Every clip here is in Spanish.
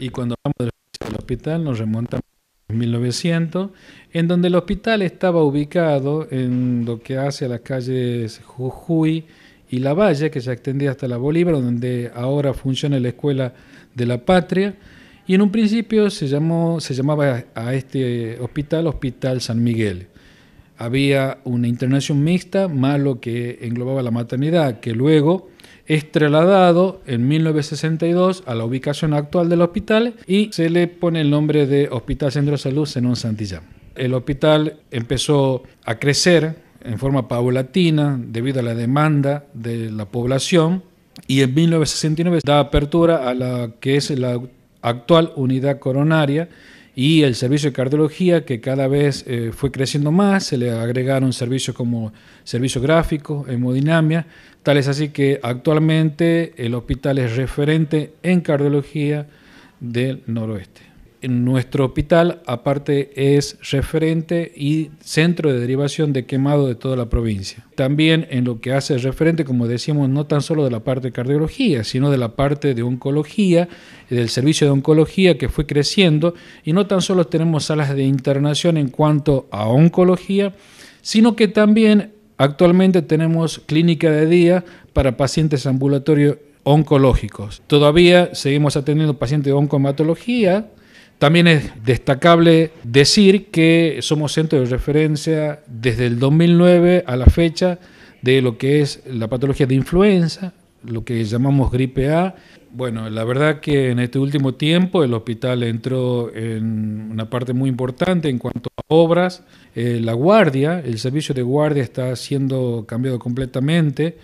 Y cuando hablamos del hospital nos remontamos a 1900, en donde el hospital estaba ubicado en lo que hace a las calles Jujuy y La Valle, que se extendía hasta la Bolívar, donde ahora funciona la Escuela de la Patria. Y en un principio se, llamó, se llamaba a este hospital Hospital San Miguel. Había una internación mixta, más lo que englobaba la maternidad, que luego es trasladado en 1962 a la ubicación actual del hospital y se le pone el nombre de Hospital Centro de Salud Senón Santillán. El hospital empezó a crecer en forma paulatina debido a la demanda de la población y en 1969 da apertura a la que es la actual unidad coronaria y el servicio de cardiología que cada vez eh, fue creciendo más, se le agregaron servicios como servicio gráfico, hemodinamia, tal es así que actualmente el hospital es referente en cardiología del noroeste nuestro hospital, aparte, es referente y centro de derivación de quemado de toda la provincia. También en lo que hace referente, como decíamos, no tan solo de la parte de cardiología, sino de la parte de oncología, del servicio de oncología que fue creciendo, y no tan solo tenemos salas de internación en cuanto a oncología, sino que también actualmente tenemos clínica de día para pacientes ambulatorios oncológicos. Todavía seguimos atendiendo pacientes de oncomatología, también es destacable decir que somos centro de referencia desde el 2009 a la fecha de lo que es la patología de influenza, lo que llamamos gripe A. Bueno, la verdad que en este último tiempo el hospital entró en una parte muy importante en cuanto a obras. Eh, la guardia, el servicio de guardia está siendo cambiado completamente.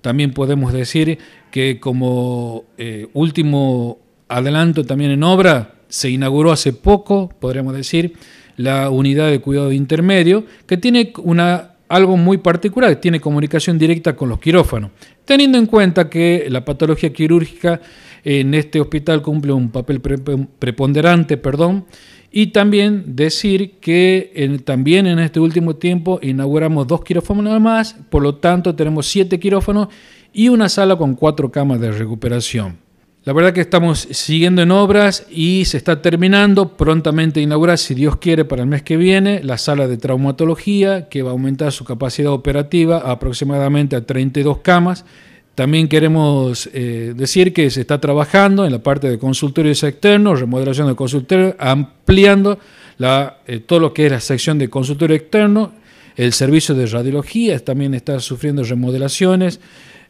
También podemos decir que como eh, último adelanto también en obra, se inauguró hace poco, podríamos decir, la unidad de cuidado intermedio, que tiene una, algo muy particular, tiene comunicación directa con los quirófanos, teniendo en cuenta que la patología quirúrgica en este hospital cumple un papel preponderante, perdón, y también decir que también en este último tiempo inauguramos dos quirófanos más, por lo tanto tenemos siete quirófanos y una sala con cuatro camas de recuperación. La verdad que estamos siguiendo en obras y se está terminando. Prontamente inaugurar, si Dios quiere, para el mes que viene, la sala de traumatología, que va a aumentar su capacidad operativa aproximadamente a 32 camas. También queremos eh, decir que se está trabajando en la parte de consultorios externos, remodelación de consultorios, ampliando eh, todo lo que es la sección de consultorio externo. El servicio de radiología también está sufriendo remodelaciones.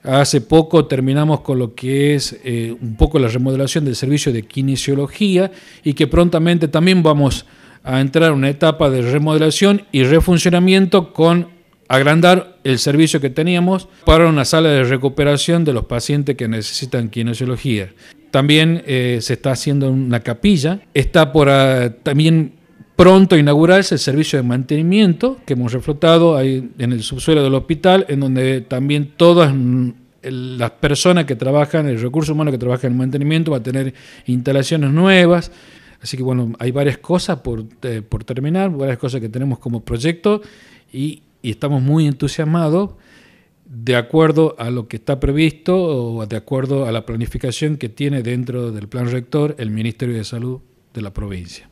Hace poco terminamos con lo que es eh, un poco la remodelación del servicio de kinesiología y que prontamente también vamos a entrar en una etapa de remodelación y refuncionamiento con agrandar el servicio que teníamos para una sala de recuperación de los pacientes que necesitan kinesiología. También eh, se está haciendo una capilla, está por ah, también pronto inaugurarse el servicio de mantenimiento que hemos reflotado en el subsuelo del hospital, en donde también todas mm, las personas que trabajan, el recurso humano que trabaja en mantenimiento va a tener instalaciones nuevas. Así que bueno, hay varias cosas por, eh, terminar, varias cosas que tenemos como proyecto y estamos muy entusiasmados de acuerdo a lo que está previsto o de acuerdo a la planificación que tiene dentro del plan rector el Ministerio de Salud de la provincia.